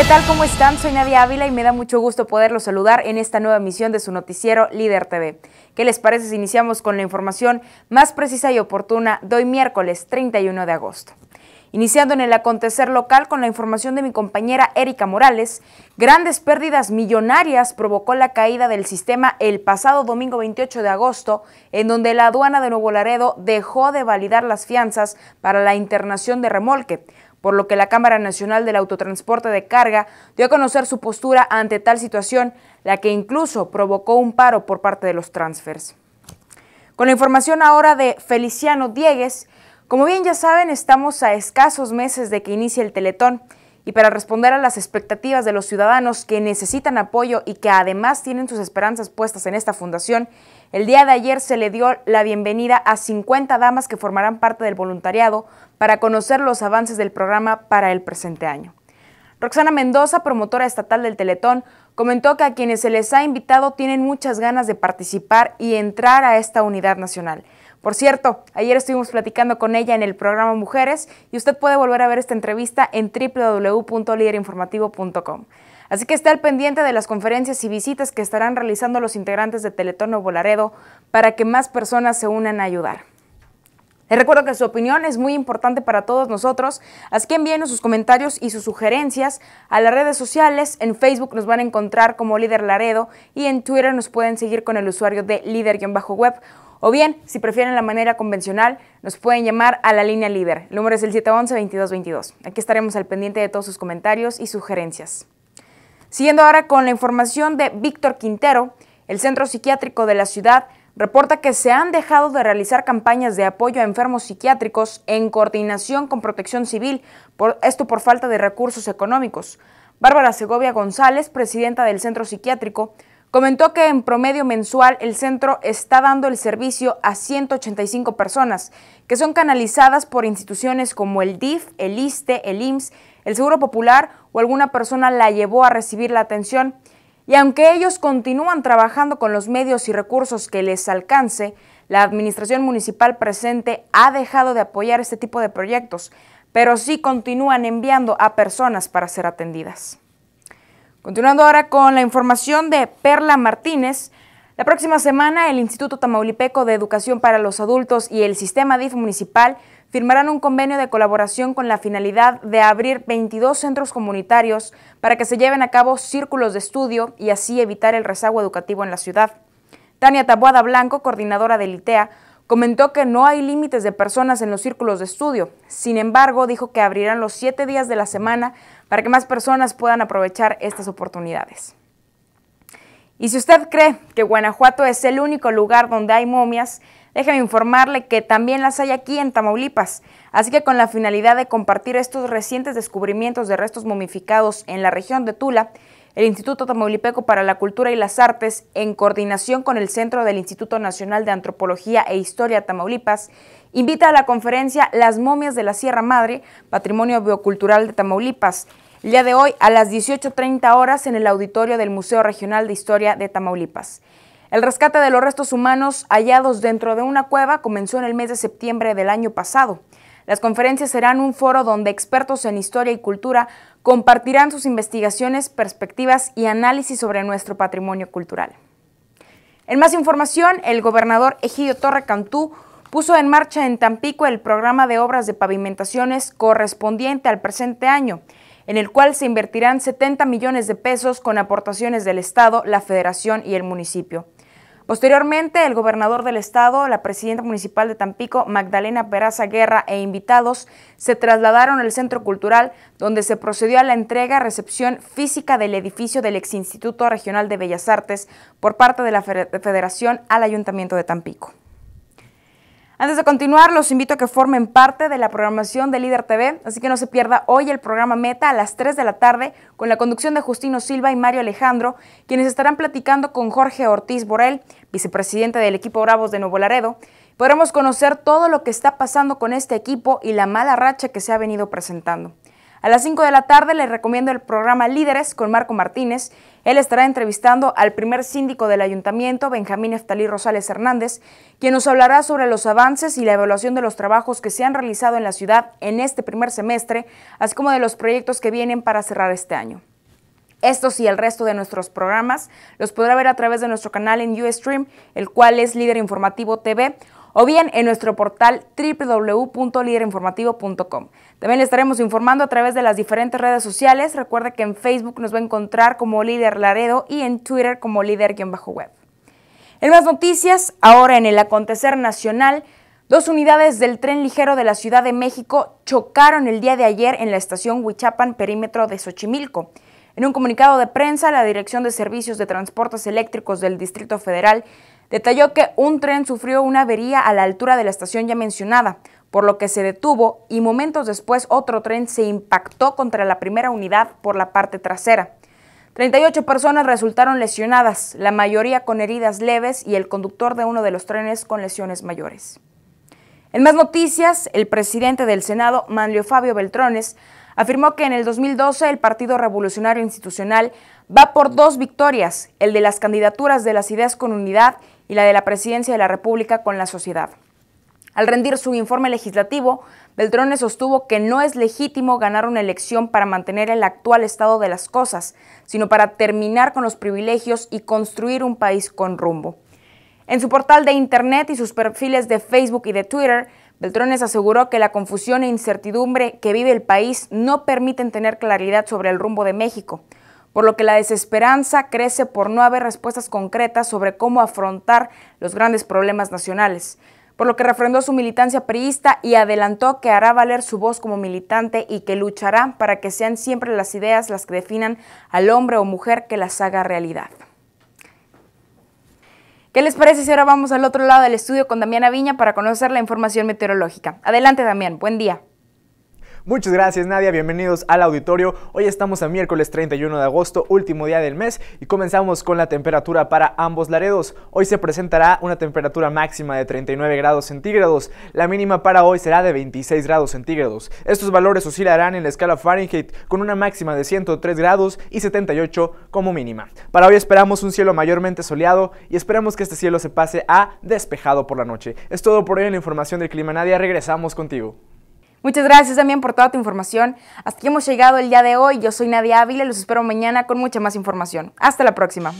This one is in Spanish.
¿Qué tal? ¿Cómo están? Soy Nadia Ávila y me da mucho gusto poderlos saludar en esta nueva emisión de su noticiero Líder TV. ¿Qué les parece si iniciamos con la información más precisa y oportuna de hoy miércoles 31 de agosto? Iniciando en el acontecer local con la información de mi compañera Erika Morales, grandes pérdidas millonarias provocó la caída del sistema el pasado domingo 28 de agosto, en donde la aduana de Nuevo Laredo dejó de validar las fianzas para la internación de remolque por lo que la Cámara Nacional del Autotransporte de Carga dio a conocer su postura ante tal situación, la que incluso provocó un paro por parte de los transfers. Con la información ahora de Feliciano Diegues, como bien ya saben, estamos a escasos meses de que inicie el Teletón y para responder a las expectativas de los ciudadanos que necesitan apoyo y que además tienen sus esperanzas puestas en esta fundación, el día de ayer se le dio la bienvenida a 50 damas que formarán parte del voluntariado para conocer los avances del programa para el presente año. Roxana Mendoza, promotora estatal del Teletón, comentó que a quienes se les ha invitado tienen muchas ganas de participar y entrar a esta unidad nacional. Por cierto, ayer estuvimos platicando con ella en el programa Mujeres y usted puede volver a ver esta entrevista en www.liderinformativo.com. Así que esté al pendiente de las conferencias y visitas que estarán realizando los integrantes de Teletón Nuevo Laredo para que más personas se unan a ayudar. Les recuerdo que su opinión es muy importante para todos nosotros, así que envíenos sus comentarios y sus sugerencias a las redes sociales. En Facebook nos van a encontrar como Líder Laredo y en Twitter nos pueden seguir con el usuario de líder-web o bien, si prefieren la manera convencional, nos pueden llamar a la línea líder. El número es el 711-2222. Aquí estaremos al pendiente de todos sus comentarios y sugerencias. Siguiendo ahora con la información de Víctor Quintero, el Centro Psiquiátrico de la ciudad reporta que se han dejado de realizar campañas de apoyo a enfermos psiquiátricos en coordinación con Protección Civil, esto por falta de recursos económicos. Bárbara Segovia González, presidenta del Centro Psiquiátrico, Comentó que en promedio mensual el centro está dando el servicio a 185 personas, que son canalizadas por instituciones como el DIF, el ISTE, el IMSS, el Seguro Popular o alguna persona la llevó a recibir la atención. Y aunque ellos continúan trabajando con los medios y recursos que les alcance, la administración municipal presente ha dejado de apoyar este tipo de proyectos, pero sí continúan enviando a personas para ser atendidas. Continuando ahora con la información de Perla Martínez, la próxima semana el Instituto Tamaulipeco de Educación para los Adultos y el Sistema DIF Municipal firmarán un convenio de colaboración con la finalidad de abrir 22 centros comunitarios para que se lleven a cabo círculos de estudio y así evitar el rezago educativo en la ciudad. Tania Taboada Blanco, coordinadora del ITEA, Comentó que no hay límites de personas en los círculos de estudio. Sin embargo, dijo que abrirán los siete días de la semana para que más personas puedan aprovechar estas oportunidades. Y si usted cree que Guanajuato es el único lugar donde hay momias, déjeme informarle que también las hay aquí en Tamaulipas. Así que con la finalidad de compartir estos recientes descubrimientos de restos momificados en la región de Tula, el Instituto Tamaulipeco para la Cultura y las Artes, en coordinación con el Centro del Instituto Nacional de Antropología e Historia Tamaulipas, invita a la conferencia Las momias de la Sierra Madre, Patrimonio Biocultural de Tamaulipas, el día de hoy a las 18.30 horas en el auditorio del Museo Regional de Historia de Tamaulipas. El rescate de los restos humanos hallados dentro de una cueva comenzó en el mes de septiembre del año pasado. Las conferencias serán un foro donde expertos en historia y cultura compartirán sus investigaciones, perspectivas y análisis sobre nuestro patrimonio cultural. En más información, el gobernador Egidio Torre Cantú puso en marcha en Tampico el programa de obras de pavimentaciones correspondiente al presente año, en el cual se invertirán 70 millones de pesos con aportaciones del Estado, la Federación y el municipio. Posteriormente, el gobernador del estado, la presidenta municipal de Tampico, Magdalena Peraza Guerra e invitados se trasladaron al centro cultural donde se procedió a la entrega-recepción física del edificio del ex Instituto regional de Bellas Artes por parte de la Federación al Ayuntamiento de Tampico. Antes de continuar, los invito a que formen parte de la programación de Líder TV, así que no se pierda hoy el programa Meta a las 3 de la tarde con la conducción de Justino Silva y Mario Alejandro, quienes estarán platicando con Jorge Ortiz Borel, vicepresidente del equipo Bravos de Nuevo Laredo. Podremos conocer todo lo que está pasando con este equipo y la mala racha que se ha venido presentando. A las 5 de la tarde les recomiendo el programa Líderes con Marco Martínez él estará entrevistando al primer síndico del ayuntamiento, Benjamín Eftalí Rosales Hernández, quien nos hablará sobre los avances y la evaluación de los trabajos que se han realizado en la ciudad en este primer semestre, así como de los proyectos que vienen para cerrar este año. Estos y el resto de nuestros programas los podrá ver a través de nuestro canal en Ustream, el cual es Líder Informativo TV o bien en nuestro portal www.liderinformativo.com. También le estaremos informando a través de las diferentes redes sociales. Recuerda que en Facebook nos va a encontrar como Líder Laredo y en Twitter como Líder-Web. En más noticias, ahora en el acontecer nacional, dos unidades del tren ligero de la Ciudad de México chocaron el día de ayer en la estación Huichapan, perímetro de Xochimilco. En un comunicado de prensa, la Dirección de Servicios de Transportes Eléctricos del Distrito Federal Detalló que un tren sufrió una avería a la altura de la estación ya mencionada, por lo que se detuvo y momentos después otro tren se impactó contra la primera unidad por la parte trasera. 38 personas resultaron lesionadas, la mayoría con heridas leves y el conductor de uno de los trenes con lesiones mayores. En más noticias, el presidente del Senado, Manlio Fabio Beltrones, afirmó que en el 2012 el Partido Revolucionario Institucional va por dos victorias, el de las candidaturas de las ideas con unidad y la de la Presidencia de la República con la sociedad. Al rendir su informe legislativo, Beltrones sostuvo que no es legítimo ganar una elección para mantener el actual estado de las cosas, sino para terminar con los privilegios y construir un país con rumbo. En su portal de Internet y sus perfiles de Facebook y de Twitter, Beltrones aseguró que la confusión e incertidumbre que vive el país no permiten tener claridad sobre el rumbo de México por lo que la desesperanza crece por no haber respuestas concretas sobre cómo afrontar los grandes problemas nacionales, por lo que refrendó su militancia priista y adelantó que hará valer su voz como militante y que luchará para que sean siempre las ideas las que definan al hombre o mujer que las haga realidad. ¿Qué les parece si ahora vamos al otro lado del estudio con Damiana Viña para conocer la información meteorológica? Adelante, Damián, buen día. Muchas gracias Nadia, bienvenidos al auditorio. Hoy estamos a miércoles 31 de agosto, último día del mes, y comenzamos con la temperatura para ambos laredos. Hoy se presentará una temperatura máxima de 39 grados centígrados, la mínima para hoy será de 26 grados centígrados. Estos valores oscilarán en la escala Fahrenheit con una máxima de 103 grados y 78 como mínima. Para hoy esperamos un cielo mayormente soleado y esperamos que este cielo se pase a despejado por la noche. Es todo por hoy en la información del clima Nadia, regresamos contigo. Muchas gracias también por toda tu información. Hasta aquí hemos llegado el día de hoy. Yo soy Nadia Ávila y los espero mañana con mucha más información. Hasta la próxima.